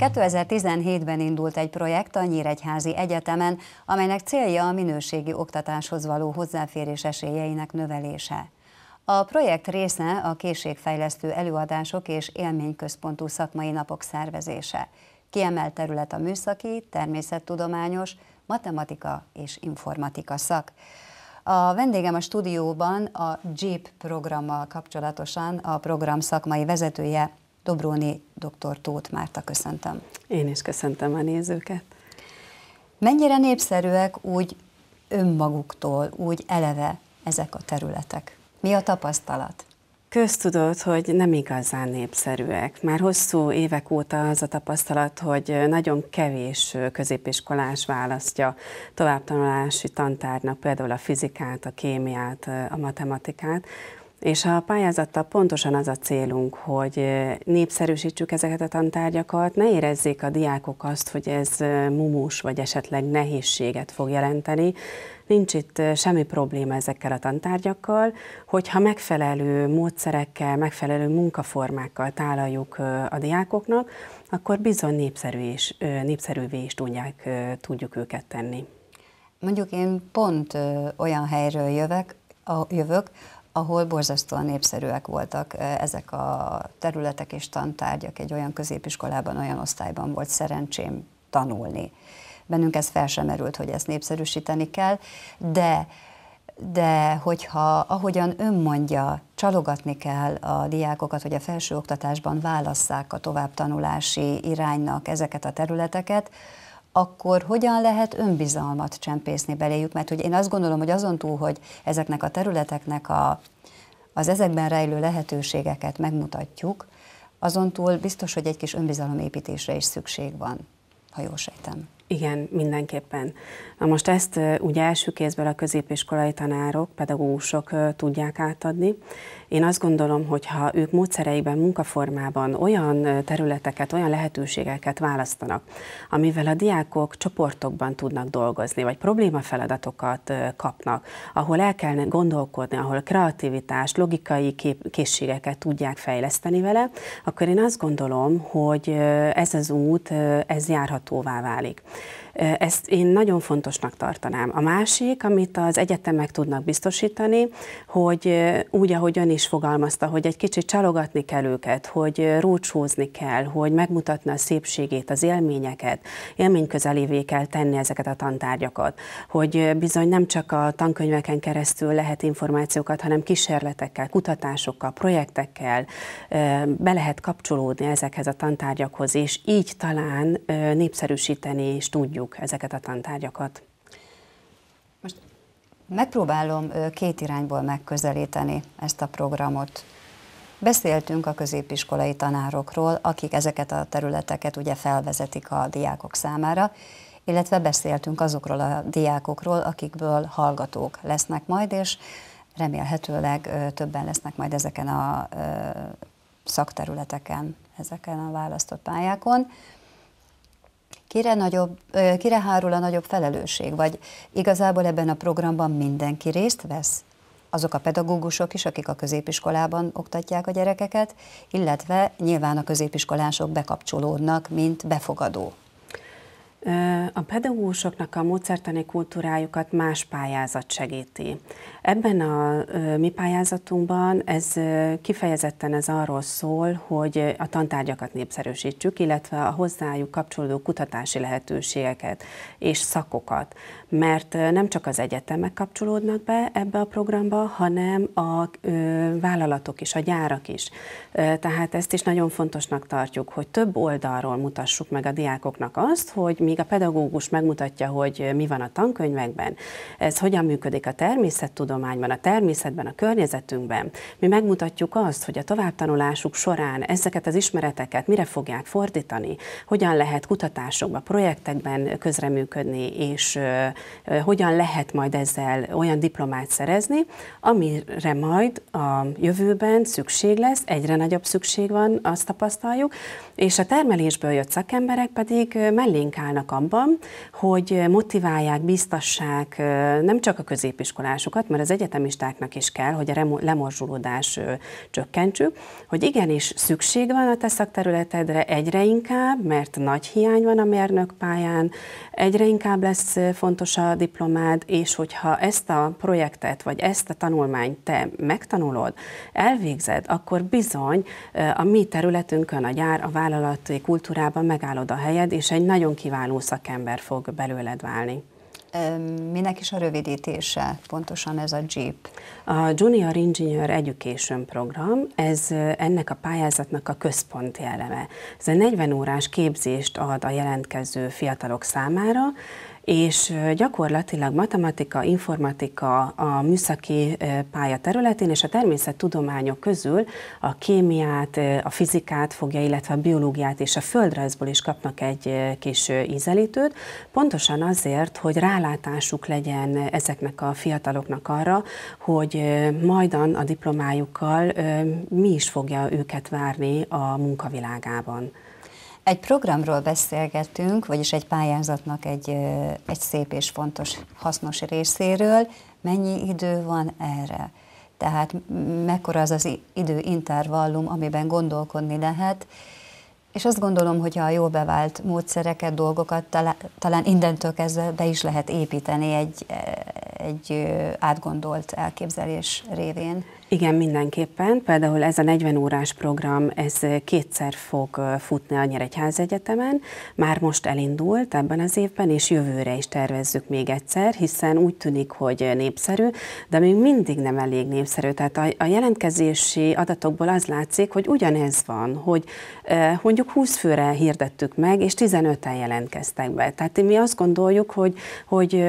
2017-ben indult egy projekt a Nyíregyházi Egyetemen, amelynek célja a minőségi oktatáshoz való hozzáférés esélyeinek növelése. A projekt része a készségfejlesztő előadások és élményközpontú szakmai napok szervezése. Kiemelt terület a műszaki, természettudományos, matematika és informatika szak. A vendégem a stúdióban a JEEP programmal kapcsolatosan a program szakmai vezetője, Dobróni dr. Tóth Márta köszöntöm. Én is köszöntöm a nézőket. Mennyire népszerűek úgy önmaguktól, úgy eleve ezek a területek? Mi a tapasztalat? Köztudott, hogy nem igazán népszerűek. Már hosszú évek óta az a tapasztalat, hogy nagyon kevés középiskolás választja továbbtanulási tantárnak például a fizikát, a kémiát, a matematikát, és a pályázattal pontosan az a célunk, hogy népszerűsítsük ezeket a tantárgyakat, ne érezzék a diákok azt, hogy ez mumus vagy esetleg nehézséget fog jelenteni. Nincs itt semmi probléma ezekkel a tantárgyakkal, hogyha megfelelő módszerekkel, megfelelő munkaformákkal tálaljuk a diákoknak, akkor bizony népszerű is, népszerűvé is tudják, tudjuk őket tenni. Mondjuk én pont olyan helyről jövök, a, jövök, ahol borzasztóan népszerűek voltak ezek a területek és tantárgyak. Egy olyan középiskolában, olyan osztályban volt szerencsém tanulni. Bennünk ez fel sem erült, hogy ezt népszerűsíteni kell, de de hogyha ahogyan ön mondja, csalogatni kell a diákokat, hogy a felsőoktatásban válasszák a továbbtanulási iránynak ezeket a területeket, akkor hogyan lehet önbizalmat csempészni beléjük? Mert hogy én azt gondolom, hogy azon túl, hogy ezeknek a területeknek a, az ezekben rejlő lehetőségeket megmutatjuk, azon túl biztos, hogy egy kis önbizalomépítésre is szükség van, ha jól sejtem. Igen, mindenképpen. Na most ezt ugye első kézből a középiskolai tanárok, pedagógusok tudják átadni, én azt gondolom, hogy ha ők módszereiben, munkaformában olyan területeket, olyan lehetőségeket választanak, amivel a diákok csoportokban tudnak dolgozni, vagy problémafeladatokat kapnak, ahol el kell gondolkodni, ahol kreativitást, logikai kép- készségeket tudják fejleszteni vele, akkor én azt gondolom, hogy ez az út, ez járhatóvá válik. Ezt én nagyon fontosnak tartanám. A másik, amit az egyetemek tudnak biztosítani, hogy úgy, ahogy ön is fogalmazta, hogy egy kicsit csalogatni kell őket, hogy rócsózni kell, hogy megmutatna a szépségét, az élményeket, közelévé kell tenni ezeket a tantárgyakat, hogy bizony nem csak a tankönyveken keresztül lehet információkat, hanem kísérletekkel, kutatásokkal, projektekkel be lehet kapcsolódni ezekhez a tantárgyakhoz, és így talán népszerűsíteni is tudjuk ezeket a tantárgyakat. Megpróbálom két irányból megközelíteni ezt a programot. Beszéltünk a középiskolai tanárokról, akik ezeket a területeket ugye felvezetik a diákok számára, illetve beszéltünk azokról a diákokról, akikből hallgatók lesznek majd, és remélhetőleg többen lesznek majd ezeken a szakterületeken, ezeken a választott pályákon kire, nagyobb, kire hárul a nagyobb felelősség, vagy igazából ebben a programban mindenki részt vesz? Azok a pedagógusok is, akik a középiskolában oktatják a gyerekeket, illetve nyilván a középiskolások bekapcsolódnak, mint befogadó a pedagógusoknak a módszertani kultúrájukat más pályázat segíti. Ebben a mi pályázatunkban ez kifejezetten ez arról szól, hogy a tantárgyakat népszerűsítsük, illetve a hozzájuk kapcsolódó kutatási lehetőségeket és szakokat. Mert nem csak az egyetemek kapcsolódnak be ebbe a programba, hanem a vállalatok is, a gyárak is. Tehát ezt is nagyon fontosnak tartjuk, hogy több oldalról mutassuk meg a diákoknak azt, hogy mi amíg a pedagógus megmutatja, hogy mi van a tankönyvekben, ez hogyan működik a természettudományban, a természetben, a környezetünkben, mi megmutatjuk azt, hogy a továbbtanulásuk során ezeket az ismereteket mire fogják fordítani, hogyan lehet kutatásokban, projektekben közreműködni, és hogyan lehet majd ezzel olyan diplomát szerezni, amire majd a jövőben szükség lesz, egyre nagyobb szükség van, azt tapasztaljuk, és a termelésből jött szakemberek pedig mellénk állnak segítenek abban, hogy motiválják, biztassák nem csak a középiskolásokat, mert az egyetemistáknak is kell, hogy a lemorzsolódás csökkentsük, hogy igenis szükség van a te szakterületedre egyre inkább, mert nagy hiány van a mérnök pályán, egyre inkább lesz fontos a diplomád, és hogyha ezt a projektet, vagy ezt a tanulmányt te megtanulod, elvégzed, akkor bizony a mi területünkön a gyár, a vállalati kultúrában megállod a helyed, és egy nagyon kiváló tanú szakember fog belőled válni. Minek is a rövidítése? Pontosan ez a JEEP. A Junior Engineer Education Program, ez ennek a pályázatnak a központi eleme. Ez a 40 órás képzést ad a jelentkező fiatalok számára, és gyakorlatilag matematika, informatika, a műszaki pálya területén és a természettudományok közül a kémiát, a fizikát fogja, illetve a biológiát és a földrajzból is kapnak egy kis ízelítőt, pontosan azért, hogy rálátásuk legyen ezeknek a fiataloknak arra, hogy majdan a diplomájukkal mi is fogja őket várni a munkavilágában. Egy programról beszélgetünk, vagyis egy pályázatnak egy, egy szép és fontos, hasznos részéről. Mennyi idő van erre? Tehát mekkora az az időintervallum, amiben gondolkodni lehet, és azt gondolom, hogy a jó bevált módszereket, dolgokat talán, talán innentől kezdve be is lehet építeni egy, e, egy átgondolt elképzelés révén. Igen, mindenképpen. Például ez a 40 órás program, ez kétszer fog futni a Nyeregyház Egyetemen. Már most elindult ebben az évben, és jövőre is tervezzük még egyszer, hiszen úgy tűnik, hogy népszerű, de még mindig nem elég népszerű. Tehát a, a jelentkezési adatokból az látszik, hogy ugyanez van, hogy mondjuk 20 főre hirdettük meg, és 15-en jelentkeztek be. Tehát mi azt gondoljuk, hogy, hogy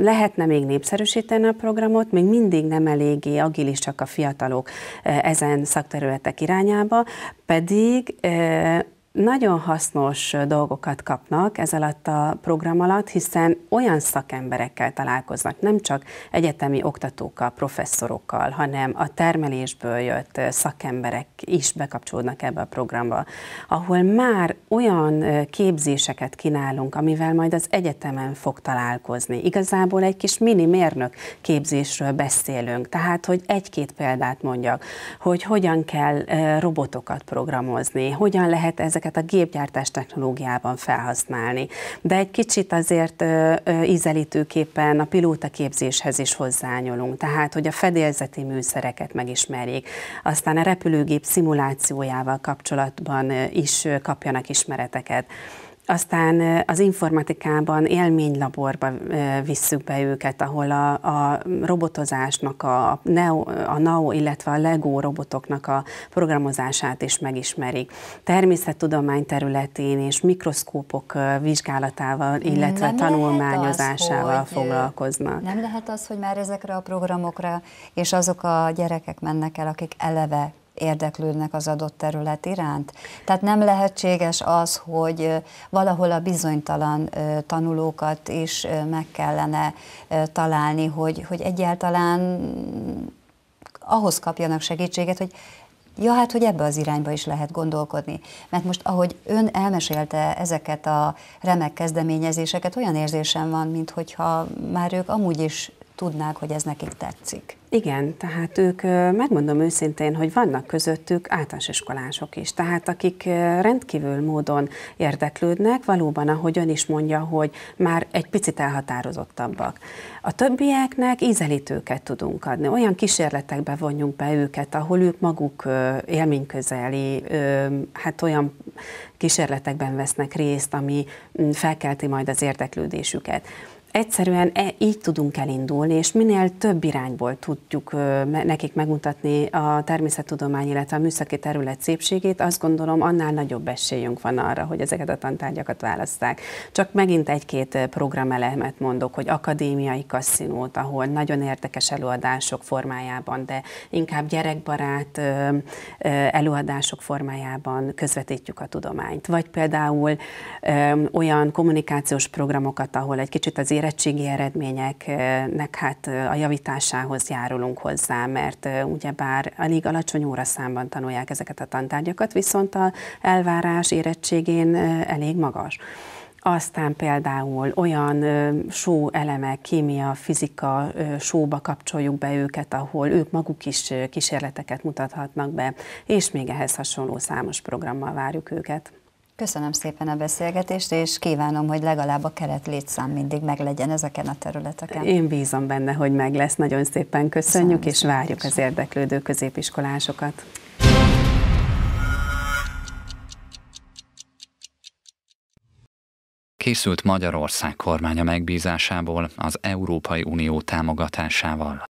lehetne még népszerűsíteni a programot, még mindig nem eléggé agilisak a fiatalok eh, ezen szakterületek irányába, pedig eh, nagyon hasznos dolgokat kapnak ez alatt a program alatt, hiszen olyan szakemberekkel találkoznak, nem csak egyetemi oktatókkal, professzorokkal, hanem a termelésből jött szakemberek is bekapcsolódnak ebbe a programba, ahol már olyan képzéseket kínálunk, amivel majd az egyetemen fog találkozni. Igazából egy kis mini mérnök képzésről beszélünk, tehát hogy egy-két példát mondjak, hogy hogyan kell robotokat programozni, hogyan lehet ezek ezeket a gépgyártás technológiában felhasználni. De egy kicsit azért ízelítőképpen a pilóta képzéshez is hozzányolunk, tehát hogy a fedélzeti műszereket megismerjék, aztán a repülőgép szimulációjával kapcsolatban is kapjanak ismereteket. Aztán az informatikában élménylaborba visszük be őket, ahol a, a robotozásnak, a NEO, a NAO, illetve a LEGO robotoknak a programozását is megismerik. Természettudomány területén és mikroszkópok vizsgálatával, illetve nem tanulmányozásával az, foglalkoznak. Nem lehet az, hogy már ezekre a programokra és azok a gyerekek mennek el, akik eleve érdeklődnek az adott terület iránt. Tehát nem lehetséges az, hogy valahol a bizonytalan tanulókat is meg kellene találni, hogy, hogy egyáltalán ahhoz kapjanak segítséget, hogy Ja, hát, hogy ebbe az irányba is lehet gondolkodni. Mert most, ahogy ön elmesélte ezeket a remek kezdeményezéseket, olyan érzésem van, mintha már ők amúgy is tudnák, hogy ez nekik tetszik. Igen, tehát ők, megmondom őszintén, hogy vannak közöttük általános iskolások is, tehát akik rendkívül módon érdeklődnek, valóban, ahogy ön is mondja, hogy már egy picit elhatározottabbak. A többieknek ízelítőket tudunk adni, olyan kísérletekbe vonjunk be őket, ahol ők maguk élményközeli, hát olyan kísérletekben vesznek részt, ami felkelti majd az érdeklődésüket egyszerűen e, így tudunk elindulni, és minél több irányból tudjuk nekik megmutatni a természettudomány, illetve a műszaki terület szépségét, azt gondolom annál nagyobb esélyünk van arra, hogy ezeket a tantárgyakat választák. Csak megint egy-két programelemet mondok, hogy akadémiai kaszinót, ahol nagyon érdekes előadások formájában, de inkább gyerekbarát előadások formájában közvetítjük a tudományt. Vagy például olyan kommunikációs programokat, ahol egy kicsit az érettségi eredményeknek hát a javításához járulunk hozzá, mert ugyebár elég alacsony óraszámban tanulják ezeket a tantárgyakat, viszont a elvárás érettségén elég magas. Aztán például olyan só elemek, kémia, fizika sóba kapcsoljuk be őket, ahol ők maguk is kísérleteket mutathatnak be, és még ehhez hasonló számos programmal várjuk őket. Köszönöm szépen a beszélgetést, és kívánom, hogy legalább a keret létszám mindig meglegyen ezeken a területeken. Én bízom benne, hogy meg lesz. Nagyon szépen köszönjük, köszönöm és várjuk az érdeklődő középiskolásokat. Készült Magyarország kormánya megbízásából az Európai Unió támogatásával.